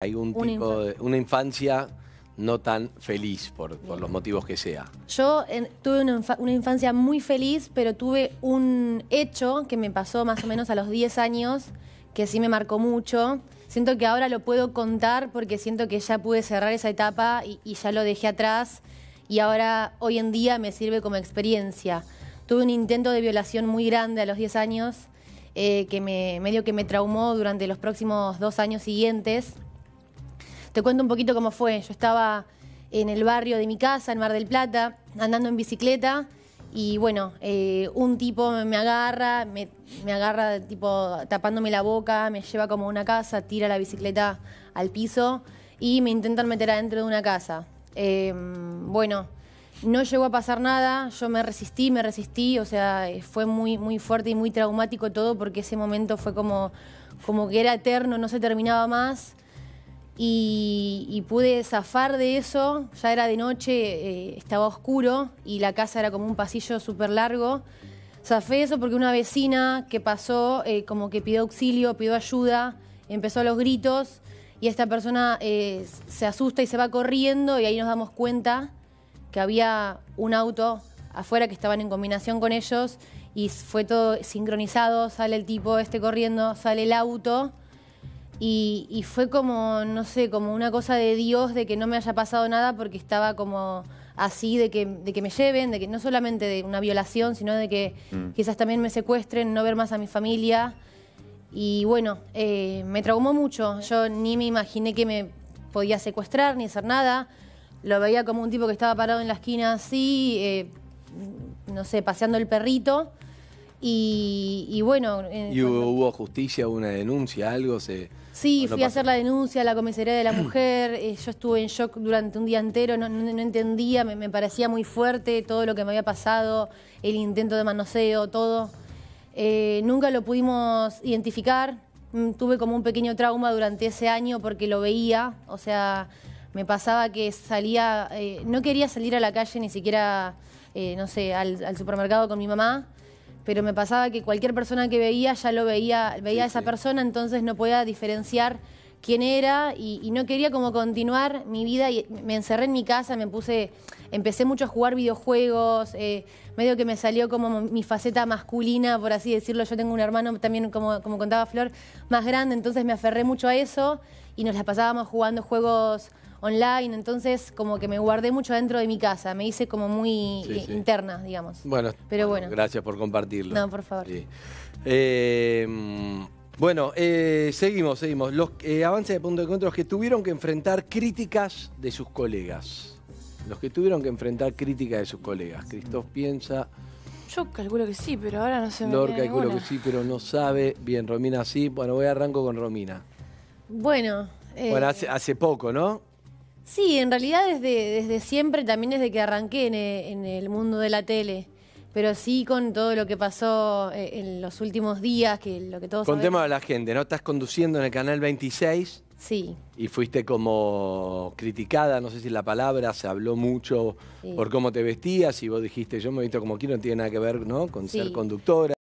Hay un tipo de, una infancia no tan feliz por, los motivos que sea. Yo tuve una, infancia muy feliz, pero tuve un hecho que me pasó más o menos a los 10 años, que sí me marcó mucho. Siento que ahora lo puedo contar porque siento que ya pude cerrar esa etapa y, ya lo dejé atrás y ahora hoy en día me sirve como experiencia. Tuve un intento de violación muy grande a los 10 años eh, que me, medio que me traumó durante los próximos dos años siguientes. Te cuento un poquito cómo fue. Yo estaba en el barrio de mi casa, en Mar del Plata, andando en bicicleta. Y bueno, eh, un tipo me agarra, me, agarra tipo tapándome la boca, me lleva como a una casa, tira la bicicleta al piso y me intentan meter adentro de una casa. Em, bueno, no llegó a pasar nada, yo me resistí, me resistí, o sea, eh, fue muy, muy fuerte y muy traumático todo porque ese momento fue como que era eterno, no se terminaba más. Y, pude zafar de eso, ya era de noche, eh, estaba oscuro y la casa era como un pasillo súper largo. Zafé eso porque una vecina que pasó eh, como que pidió auxilio, pidió ayuda, empezó a los gritos y esta persona eh, se asusta y se va corriendo y ahí nos damos cuenta que había un auto afuera que estaban en combinación con ellos y fue todo sincronizado, sale el tipo este corriendo, sale el auto y, fue como, no sé, como una cosa de Dios de que no me haya pasado nada porque estaba como así de que, me lleven, de que no solamente de una violación, sino de que mm. quizás también me secuestren, no ver más a mi familia. Y bueno, eh, me traumó mucho. Yo ni me imaginé que me podía secuestrar ni hacer nada. Lo veía como un tipo que estaba parado en la esquina así, eh, no sé, paseando el perrito. Y, bueno... Eh, ¿Y hubo, justicia, una denuncia, algo? Sí, fui a hacer la denuncia a la comisaría de la mujer, eh, yo estuve en shock durante un día entero, no, entendía, me, parecía muy fuerte todo lo que me había pasado, el intento de manoseo, todo. Eh, nunca lo pudimos identificar, mm, tuve como un pequeño trauma durante ese año porque lo veía, o sea, me pasaba que salía, no quería salir a la calle ni siquiera, no sé, al, supermercado con mi mamá, pero me pasaba que cualquier persona que veía ya lo veía, veía a esa persona, entonces no podía diferenciar quién era y, no quería como continuar mi vida y me encerré en mi casa, me puse, empecé mucho a jugar videojuegos, eh, medio que me salió como mi faceta masculina, por así decirlo, yo tengo un hermano también, como, como contaba Flor, más grande, entonces me aferré mucho a eso y nos la pasábamos jugando juegos online, entonces como que me guardé mucho dentro de mi casa, me hice como muy interna, digamos. Bueno, pero bueno, Gracias por compartirlo. No, por favor. Em, bueno, eh, seguimos, seguimos. Los eh, avances de punto de encuentro que tuvieron que enfrentar críticas de sus colegas. Los que tuvieron que enfrentar críticas de sus colegas. Cristóf piensa... Yo calculo que sí, pero ahora no se me calculo que sí, pero no sabe. Bien, Romina sí. Bueno, voy a arranco con Romina. Bueno. Eh, bueno, hace, poco, ¿no? Sí, en realidad desde, desde siempre, también desde que arranqué en, el mundo de la tele pero sí con todo lo que pasó eh, en los últimos días, que lo que todos Contemos a la gente, ¿no? Estás conduciendo en el canal 26. Sí. Y fuiste como criticada, no sé si la palabra, se habló mucho por cómo te vestías y vos dijiste, yo me visto como quiero, no tiene nada que ver, ¿no? Con ser conductora.